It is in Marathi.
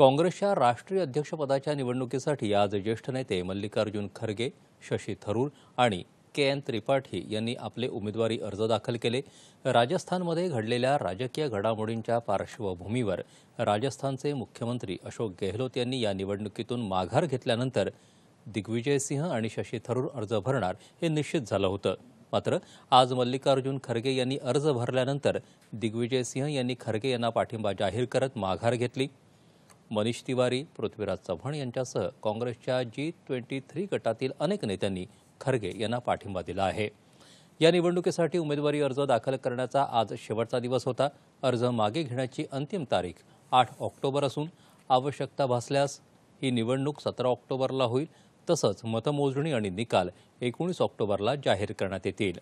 काँग्रेसच्या राष्ट्रीय अध्यक्षपदाच्या निवडणुकीसाठी आज ज्येष्ठ नेते मल्लिकार्जुन खरगे शशी थरूर आणि के एन त्रिपाठी यांनी आपले उमेदवारी अर्ज दाखल केले राजस्थानमध्ये घडलेल्या राजकीय घडामोडींच्या पार्श्वभूमीवर राजस्थानचे मुख्यमंत्री अशोक गेहलोत यांनी या निवडणुकीतून माघार घेतल्यानंतर दिग्विजय सिंह आणि शशी थरूर अर्ज भरणार हे निश्चित झालं होतं मात्र आज मल्लिकार्जुन खरगे यांनी अर्ज भरल्यानंतर दिग्विजय सिंह यांनी खरगे यांना पाठिंबा जाहीर करत माघार घेतली मनीष तिवारी पृथ्वीराज चव्हाण यांच्यासह काँग्रेसच्या जी ट्वेंटी थ्री गटातील अनेक नेत्यांनी खरगे यांना पाठिंबा दिला आहे या निवडणुकीसाठी उमेदवारी अर्ज दाखल करण्याचा आज शेवटचा दिवस होता अर्ज मागे घेण्याची अंतिम तारीख आठ ऑक्टोबर असून आवश्यकता भासल्यास ही निवडणूक सतरा ऑक्टोबरला होईल तसंच मतमोजणी आणि निकाल एकोणीस ऑक्टोबरला जाहीर करण्यात येतील